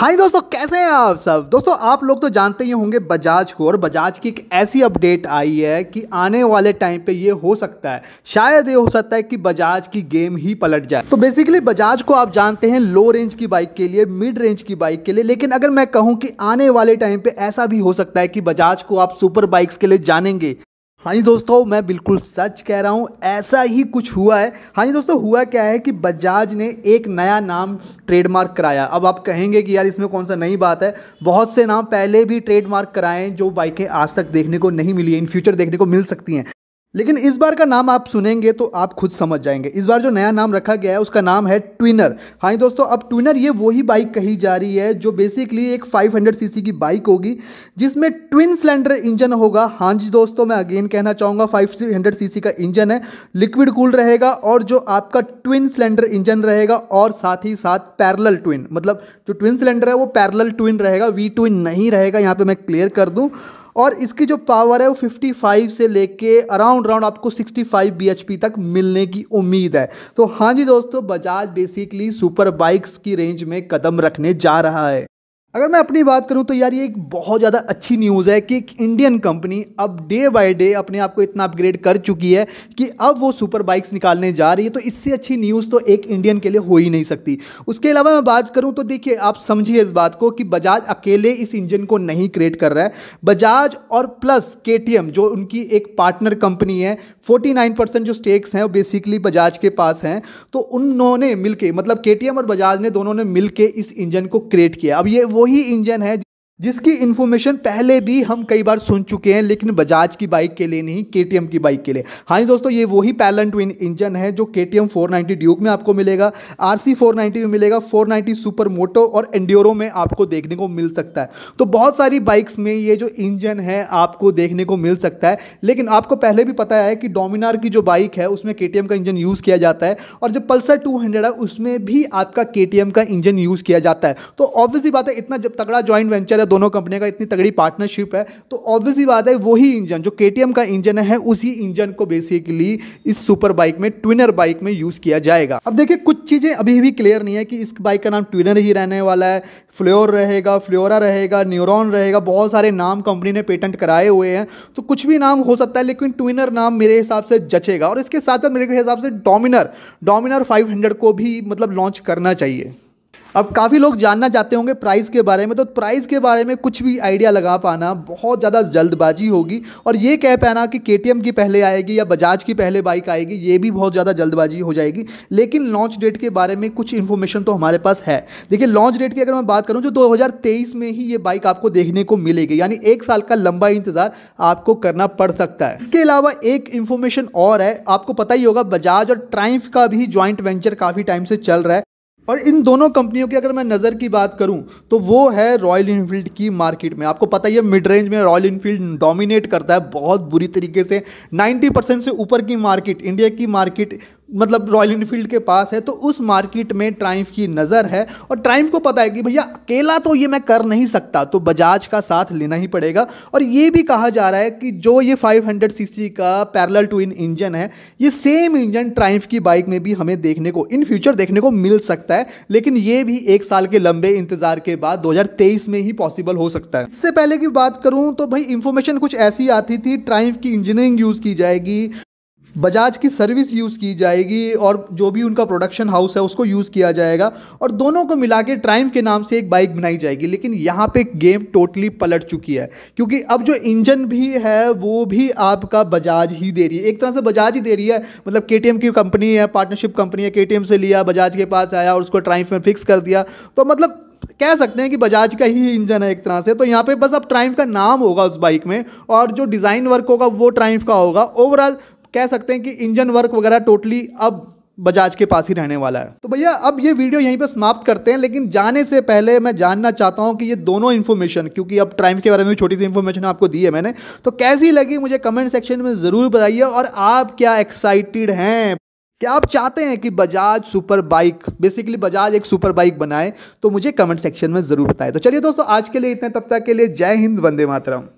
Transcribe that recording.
हाय दोस्तों कैसे हैं आप सब दोस्तों आप लोग तो जानते ही होंगे बजाज को और बजाज की एक ऐसी अपडेट आई है कि आने वाले टाइम पे ये हो सकता है शायद ये हो सकता है कि बजाज की गेम ही पलट जाए तो बेसिकली बजाज को आप जानते हैं लो रेंज की बाइक के लिए मिड रेंज की बाइक के लिए लेकिन अगर मैं कहूँ कि आने वाले टाइम पे ऐसा भी हो सकता है कि बजाज को आप सुपर बाइक्स के लिए जानेंगे हाँ जी दोस्तों मैं बिल्कुल सच कह रहा हूँ ऐसा ही कुछ हुआ है हाँ जी दोस्तों हुआ क्या है कि बजाज ने एक नया नाम ट्रेडमार्क कराया अब आप कहेंगे कि यार इसमें कौन सा नई बात है बहुत से नाम पहले भी ट्रेडमार्क कराएं जो बाइकें आज तक देखने को नहीं मिली इन फ्यूचर देखने को मिल सकती हैं लेकिन इस बार का नाम आप सुनेंगे तो आप खुद समझ जाएंगे इस बार जो नया नाम रखा गया है उसका नाम है ट्विनर हाँ दोस्तों अब ट्विनर ये वही बाइक कही जा रही है जो बेसिकली एक 500 सीसी की बाइक होगी जिसमें ट्विन सिलेंडर इंजन होगा हाँ जी दोस्तों मैं अगेन कहना चाहूँगा 500 सीसी का इंजन है लिक्विड कूल रहेगा और जो आपका ट्विन सिलेंडर इंजन रहेगा और साथ ही साथ पैरल ट्विन मतलब जो ट्विन सिलेंडर है वो पैरल ट्विन रहेगा वी ट्विन नहीं रहेगा यहाँ पर मैं क्लियर कर दूँ और इसकी जो पावर है वो 55 से लेके अराउंड अराउंड आपको 65 bhp तक मिलने की उम्मीद है तो हाँ जी दोस्तों बजाज बेसिकली सुपर बाइक्स की रेंज में कदम रखने जा रहा है अगर मैं अपनी बात करूं तो यार ये एक बहुत ज़्यादा अच्छी न्यूज़ है कि एक इंडियन कंपनी अब डे बाय डे अपने आप को इतना अपग्रेड कर चुकी है कि अब वो सुपर बाइक्स निकालने जा रही है तो इससे अच्छी न्यूज़ तो एक इंडियन के लिए हो ही नहीं सकती उसके अलावा मैं बात करूं तो देखिए आप समझिए इस बात को कि बजाज अकेले इस इंजन को नहीं क्रिएट कर रहा है बजाज और प्लस के जो उनकी एक पार्टनर कंपनी है फोर्टी जो स्टेक्स हैं वो बेसिकली बजाज के पास हैं तो उन्होंने मिलके मतलब के और बजाज ने दोनों ने मिलकर इस इंजन को क्रिएट किया अब ये वो वही इंजन है जिसकी इन्फॉर्मेशन पहले भी हम कई बार सुन चुके हैं लेकिन बजाज की बाइक के लिए नहीं के की बाइक के लिए हाँ जी दोस्तों ये वही पैलन ट्विन इंजन है जो K T M four ninety Duke में आपको मिलेगा आर सी फोर नाइन्टी में मिलेगा फोर नाइन्टी सुपर मोटो और एंडियोरो में आपको देखने को मिल सकता है तो बहुत सारी बाइक्स में ये जो इंजन है आपको देखने को मिल सकता है लेकिन आपको पहले भी पता है कि डोमिनार की जो बाइक है उसमें के का इंजन यूज़ किया जाता है और जो पल्सर टू है उसमें भी आपका के का इंजन यूज़ किया जाता है तो ऑब्वियसली बात है इतना जब तगड़ा ज्वाइंट वेंचर है दोनों कंपनियों का इतनी तगड़ी पार्टनरशिप है तो ऑब्वियसली बात है वही इंजन जो के का इंजन है उसी इंजन को बेसिकली इस सुपर बाइक में ट्विनर बाइक में यूज़ किया जाएगा अब देखिए कुछ चीज़ें अभी भी क्लियर नहीं है कि इस बाइक का नाम ट्विनर ही रहने वाला है फ्लोर रहेगा फ्लोरा रहेगा न्यूरॉन रहेगा बहुत सारे नाम कंपनी ने पेटेंट कराए हुए हैं तो कुछ भी नाम हो सकता है लेकिन ट्विनर नाम मेरे हिसाब से जचेगा और इसके साथ साथ मेरे हिसाब से डोमिनर डोमिनर 500 को भी मतलब लॉन्च करना चाहिए अब काफ़ी लोग जानना चाहते होंगे प्राइस के बारे में तो प्राइस के बारे में कुछ भी आइडिया लगा पाना बहुत ज़्यादा जल्दबाजी होगी और ये कह पाना कि के की पहले आएगी या बजाज की पहले बाइक आएगी ये भी बहुत ज़्यादा जल्दबाजी हो जाएगी लेकिन लॉन्च डेट के बारे में कुछ इन्फॉर्मेशन तो हमारे पास है देखिए लॉन्च डेट की अगर मैं बात करूँ तो दो में ही ये बाइक आपको देखने को मिलेगी यानी एक साल का लंबा इंतज़ार आपको करना पड़ सकता है इसके अलावा एक इन्फॉर्मेशन और है आपको पता ही होगा बजाज और ट्राइम्फ का भी ज्वाइंट वेंचर काफ़ी टाइम से चल रहा है और इन दोनों कंपनियों की अगर मैं नज़र की बात करूं तो वो है रॉयल इनफील्ड की मार्केट में आपको पता ही है मिड रेंज में रॉयल इनफील्ड डोमिनेट करता है बहुत बुरी तरीके से 90 परसेंट से ऊपर की मार्केट इंडिया की मार्केट मतलब रॉयल इनफील्ड के पास है तो उस मार्केट में ट्राइम्फ की नज़र है और ट्राइम्फ को पता है कि भैया अकेला तो ये मैं कर नहीं सकता तो बजाज का साथ लेना ही पड़ेगा और ये भी कहा जा रहा है कि जो ये 500 सीसी का पैरल टू इन इंजन है ये सेम इंजन ट्राइम्फ की बाइक में भी हमें देखने को इन फ्यूचर देखने को मिल सकता है लेकिन ये भी एक साल के लंबे इंतजार के बाद दो में ही पॉसिबल हो सकता है इससे पहले की बात करूँ तो भाई इंफॉर्मेशन कुछ ऐसी आती थी ट्राइम्फ की इंजीनियरिंग यूज़ की जाएगी बजाज की सर्विस यूज़ की जाएगी और जो भी उनका प्रोडक्शन हाउस है उसको यूज़ किया जाएगा और दोनों को मिला के ट्राइम के नाम से एक बाइक बनाई जाएगी लेकिन यहाँ पे गेम टोटली पलट चुकी है क्योंकि अब जो इंजन भी है वो भी आपका बजाज ही दे रही है एक तरह से बजाज ही दे रही है मतलब के की कंपनी है पार्टनरशिप कंपनी है के से लिया बजाज के पास आया और उसको ट्राइम में फिक्स कर दिया तो मतलब कह सकते हैं कि बजाज का ही इंजन है एक तरह से तो यहाँ पे बस अब ट्राइम का नाम होगा उस बाइक में और जो डिज़ाइन वर्क होगा वो ट्राइम का होगा ओवरऑल कह सकते हैं कि इंजन वर्क वगैरह टोटली अब बजाज के पास ही रहने वाला है तो भैया अब ये वीडियो यहीं पर समाप्त करते हैं लेकिन जाने से पहले मैं जानना चाहता हूं कि ये दोनों इन्फॉर्मेशन क्योंकि अब ट्राइम के बारे में छोटी सी इन्फॉर्मेशन आपको दी है मैंने तो कैसी लगी मुझे कमेंट सेक्शन में ज़रूर बताइए और आप क्या एक्साइटेड हैं क्या आप चाहते हैं कि Bajaj super bike basically Bajaj एक सुपर बाइक बनाए तो मुझे कमेंट सेक्शन में ज़रूर बताएं तो चलिए दोस्तों आज के लिए इतने तब तक के लिए जय हिंद वंदे मातरम